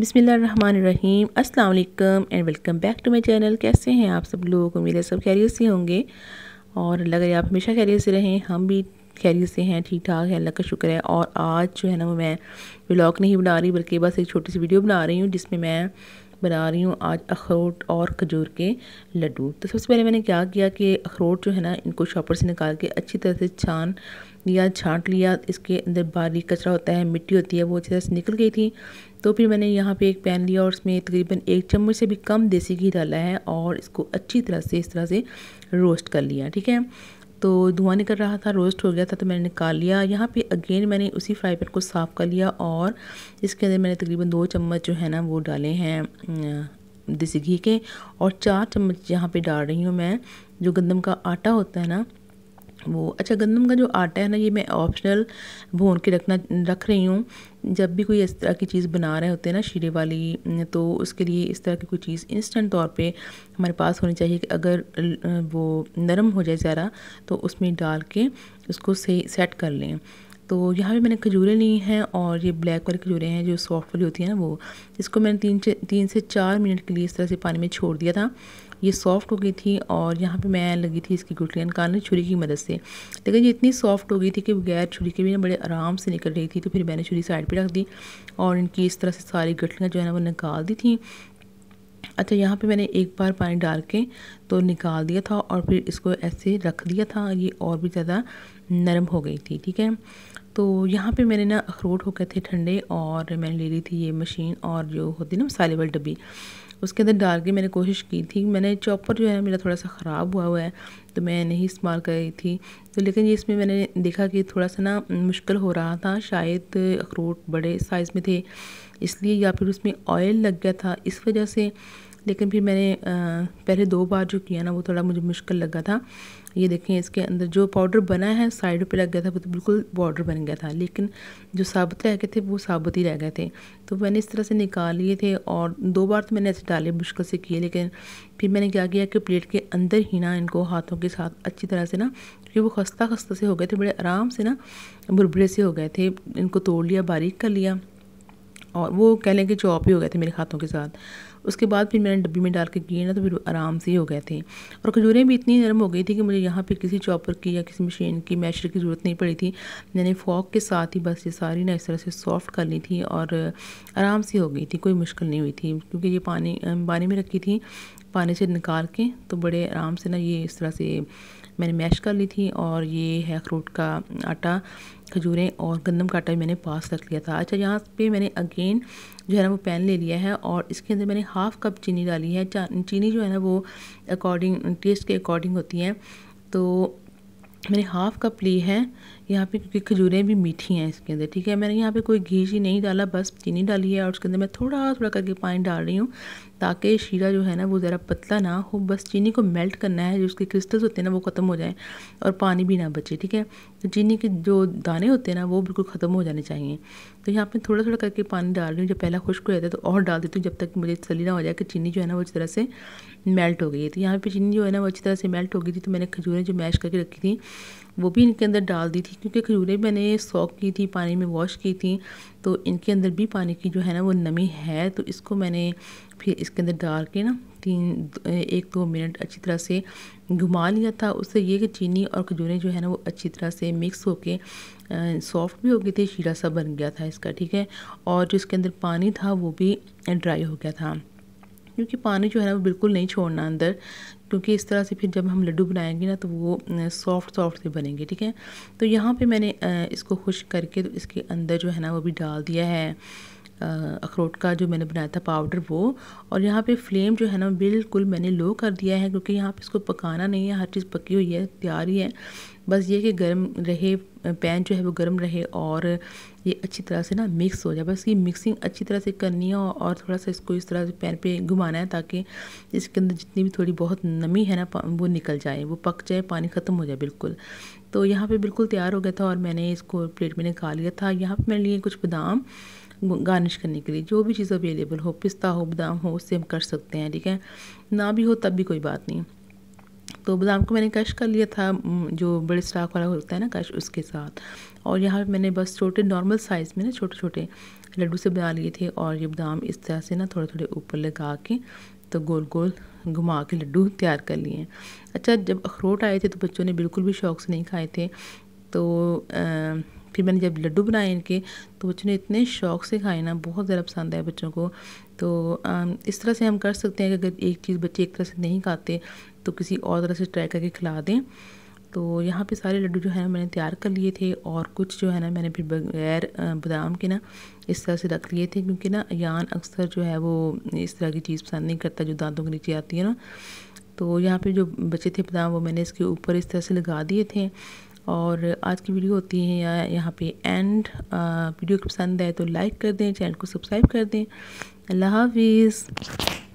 बिसमीम अस्सलाम वालेकुम and welcome back to my channel कैसे हैं आप सब लोग उम्मीद है सब खैरियत से होंगे और अल्लाह रहा आप हमेशा खैरियत से रहें हम भी खैरियत से हैं ठीक ठाक है अल्लाह का शुक्र है और आज जो है ना वो मैं ब्लॉग नहीं बना रही बल्कि बस एक छोटी सी वीडियो बना रही हूँ जिसमें मैं बना रही हूँ आज अखरोट और खजूर के लड्डू तो सबसे पहले मैंने क्या किया कि अखरोट जो है ना इनको शॉपर से निकाल के अच्छी तरह से छान लिया छांट लिया इसके अंदर बारीक कचरा होता है मिट्टी होती है वो अच्छी तरह से निकल गई थी तो फिर मैंने यहाँ पे एक पैन लिया और इसमें तकरीबन एक चम्मच से भी कम देसी घी डाला है और इसको अच्छी तरह से इस तरह से रोस्ट कर लिया ठीक है तो धुआं निकल रहा था रोस्ट हो गया था तो मैंने निकाल लिया यहाँ पे अगेन मैंने उसी फ्राई पैन को साफ़ कर लिया और इसके अंदर मैंने तकरीबन दो चम्मच जो है ना वो डाले हैं देसी घी के और चार चम्मच यहाँ पे डाल रही हूँ मैं जो गंदम का आटा होता है ना वो अच्छा गंदम का जो आटा है ना ये मैं ऑप्शनल भून के रखना रख रही हूँ जब भी कोई इस तरह की चीज़ बना रहे होते हैं ना शीरे वाली तो उसके लिए इस तरह की कोई चीज़ इंस्टेंट तौर पे हमारे पास होनी चाहिए कि अगर वो नरम हो जाए ज़रा तो उसमें डाल के उसको सही सेट कर लें तो यहाँ पे मैंने खजूरें ली हैं और ये ब्लैक वाली खजूरें हैं जो सॉफ्ट वाली होती हैं ना वो इसको मैंने तीन तीन से चार मिनट के लिए इस तरह से पानी में छोड़ दिया था ये सॉफ्ट हो गई थी और यहाँ पे मैं लगी थी इसकी गुटलियाँ निकालने छुरी की मदद से लेकिन ये इतनी सॉफ्ट हो गई थी कि बगैर छुरी के भी ना बड़े आराम से निकल रही थी तो फिर मैंने छुरी साइड पर रख दी और इनकी इस तरह से सारी गुटलियाँ जो है ना वो निकाल दी थी अच्छा यहाँ पे मैंने एक बार पानी डाल के तो निकाल दिया था और फिर इसको ऐसे रख दिया था ये और भी ज़्यादा नरम हो गई थी ठीक है तो यहाँ पे मैंने ना अखरोट हो गए थे ठंडे और मैंने ले ली थी ये मशीन और जो होती है ना मसाले वाली डब्बी उसके अंदर डाल के मैंने कोशिश की थी मैंने चॉपर जो है मेरा थोड़ा सा ख़राब हुआ हुआ है तो मैं नहीं इस्तेमाल कर रही थी तो लेकिन ये इसमें मैंने देखा कि थोड़ा सा ना मुश्किल हो रहा था शायद अखरोट बड़े साइज़ में थे इसलिए या फिर उसमें ऑयल लग गया था इस वजह से लेकिन फिर मैंने पहले दो बार जो किया ना वो थोड़ा मुझे मुश्किल लगा था ये देखें इसके अंदर जो पाउडर बना है साइड पे लग गया था वो तो बिल्कुल बॉर्डर बन गया था लेकिन जो साबुत रह गए थे वो साबुत ही रह गए थे तो मैंने इस तरह से निकाल लिए थे और दो बार तो मैंने ऐसे डाले मुश्किल से किए लेकिन फिर मैंने क्या किया कि प्लेट के अंदर ही ना इनको हाथों के के साथ अच्छी तरह से ना क्योंकि वो खस्ता खस्ता से हो गए थे बड़े आराम से ना भुरभुरे से हो गए थे इनको तोड़ लिया बारीक कर लिया और वो कह लें कि चौप ही हो गए थे मेरे हाथों के साथ उसके बाद फिर मैंने डब्बी में डाल के किए ना तो फिर आराम से ही हो गए थे और खजूरें भी इतनी नरम हो गई थी कि मुझे यहाँ पे किसी चॉपर की या किसी मशीन की मैशर की ज़रूरत नहीं पड़ी थी मैंने फॉक के साथ ही बस ये सारी ना इस तरह से सॉफ्ट कर ली थी और आराम से हो गई थी कोई मुश्किल नहीं हुई थी क्योंकि ये पानी पानी में रखी थी पानी से निकाल के तो बड़े आराम से ना ये इस तरह से मैंने मैश कर ली थी और ये है अखरूट का आटा खजूरें और गंदम का आटा भी मैंने पास रख लिया था अच्छा यहाँ पे मैंने अगेन जो है ना वो पैन ले लिया है और इसके अंदर मैंने हाफ़ कप चीनी डाली है चीनी जो है ना वो अकॉर्डिंग टेस्ट के अकॉर्डिंग होती है तो मैंने हाफ़ कप ली है यहाँ पे क्योंकि खजूरें भी मीठी हैं इसके अंदर ठीक है मैंने यहाँ पे कोई घी ही नहीं डाला बस चीनी डाली है और उसके अंदर मैं थोड़ा थोड़ा करके पानी डाल रही हूँ ताकि शीरा जो है ना वो ज़रा पतला ना हो बस चीनी को मेल्ट करना है जो उसके क्रिस्टल्स होते हैं ना वो ख़त्म हो जाए और पानी भी ना बचे ठीक है तो चीनी के जो दाने होते हैं ना वो बिल्कुल ख़त्म हो जाने चाहिए तो यहाँ पर थोड़ा थोड़ा करके पानी डाल रही हूँ जब पहला खुश्क हो जाता है तो और डाल देती हूँ जब तक मुझे सली ना हो जाए कि चीनी जो है ना वो अच्छी तरह से मेल्ट हो गई है तो यहाँ पर चीनी जो है ना वो अच्छी तरह से मेल्ट हो गई थी तो मैंने खजूरें जो मैश करके रखी थी वो भी इनके अंदर डाल दी थी क्योंकि खजूरें मैंने सॉक की थी पानी में वॉश की थी तो इनके अंदर भी पानी की जो है ना वो नमी है तो इसको मैंने फिर इसके अंदर डाल के ना तीन एक दो मिनट अच्छी तरह से घुमा लिया था उससे ये कि चीनी और खजूरें जो है ना वो अच्छी तरह से मिक्स होके सॉफ्ट भी हो गई थी शीरा सा बन गया था इसका ठीक है और जो इसके अंदर पानी था वो भी ड्राई हो गया था क्योंकि पानी जो है ना वो बिल्कुल नहीं छोड़ना अंदर क्योंकि इस तरह से फिर जब हम लड्डू बनाएंगे ना तो वो सॉफ्ट सॉफ्ट से बनेंगे ठीक है तो यहाँ पे मैंने इसको खुश करके तो इसके अंदर जो है ना वो भी डाल दिया है अखरोट का जो मैंने बनाया था पाउडर वो और यहाँ पे फ्लेम जो है ना बिल्कुल मैंने लो कर दिया है क्योंकि यहाँ पे इसको पकाना नहीं है हर चीज़ पकी हुई है तैयार ही है बस ये कि गर्म रहे पैन जो है वो गर्म रहे और ये अच्छी तरह से ना मिक्स हो जाए बस ये मिक्सिंग अच्छी तरह से करनी है और थोड़ा सा इसको इस तरह से पैन पे घुमाना है ताकि इसके अंदर जितनी भी थोड़ी बहुत नमी है ना वो निकल जाए वो पक जाए पानी ख़त्म हो जाए बिल्कुल तो यहाँ पे बिल्कुल तैयार हो गया था और मैंने इसको प्लेट में निकाल लिया था यहाँ पर मैंने लिए कुछ बादाम गार्निश करने के लिए जो भी चीज़ अवेलेबल हो पिस्ता हो बादाम हो उससे हम कर सकते हैं ठीक है ना भी हो तब भी कोई बात नहीं तो बादाम को मैंने कश कर लिया था जो बड़े स्टाक वाला होता है ना कश उसके साथ और यहाँ मैंने बस छोटे नॉर्मल साइज़ में ना छोटे छोटे लड्डू से बना लिए थे और ये बादाम इस तरह से ना थोड़े थोड़े ऊपर लगा के तो गोल गोल घुमा के लड्डू तैयार कर लिए अच्छा जब अखरोट आए थे तो बच्चों ने बिल्कुल भी शौक से नहीं खाए थे तो आ, फिर मैंने जब लड्डू बनाए इनके तो बच्चों ने इतने शौक से खाए ना बहुत ज़्यादा पसंद आया बच्चों को तो आ, इस तरह से हम कर सकते हैं कि अगर एक चीज़ बच्चे एक तरह से नहीं खाते तो किसी और तरह से ट्राई करके खिला दें तो यहाँ पे सारे लड्डू जो है ना मैंने तैयार कर लिए थे और कुछ जो है ना मैंने फिर बगैर बादाम के ना इस तरह से रख लिए थे क्योंकि ना यान अक्सर जो है वो इस तरह की चीज़ पसंद नहीं करता जो दांतों के नीचे आती है ना तो यहाँ पे जो बचे थे बादाम वो मैंने इसके ऊपर इस तरह से लगा दिए थे और आज की वीडियो होती है यहाँ यहाँ पे एंड वीडियो पसंद आए तो लाइक कर दें चैनल को सब्सक्राइब कर दें अल्लाह हाफिज़